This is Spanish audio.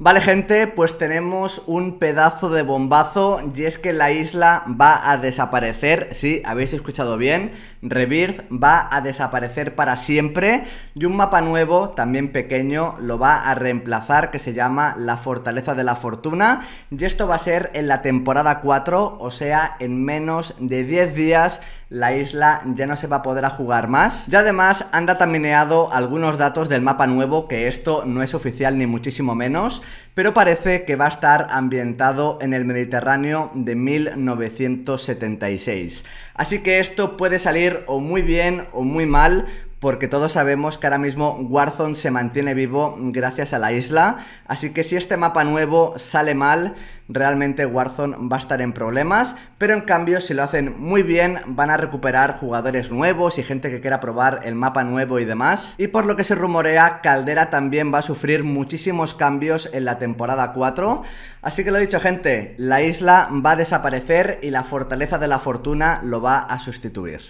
Vale gente, pues tenemos un pedazo de bombazo y es que la isla va a desaparecer, sí, habéis escuchado bien, Rebirth va a desaparecer para siempre y un mapa nuevo, también pequeño, lo va a reemplazar que se llama la Fortaleza de la Fortuna y esto va a ser en la temporada 4, o sea, en menos de 10 días la isla ya no se va a poder jugar más. Y además han datamineado algunos datos del mapa nuevo, que esto no es oficial ni muchísimo menos, pero parece que va a estar ambientado en el Mediterráneo de 1976. Así que esto puede salir o muy bien o muy mal, porque todos sabemos que ahora mismo Warzone se mantiene vivo gracias a la isla, así que si este mapa nuevo sale mal, realmente Warzone va a estar en problemas, pero en cambio si lo hacen muy bien van a recuperar jugadores nuevos y gente que quiera probar el mapa nuevo y demás. Y por lo que se rumorea, Caldera también va a sufrir muchísimos cambios en la temporada 4. Así que lo he dicho gente, la isla va a desaparecer y la fortaleza de la fortuna lo va a sustituir.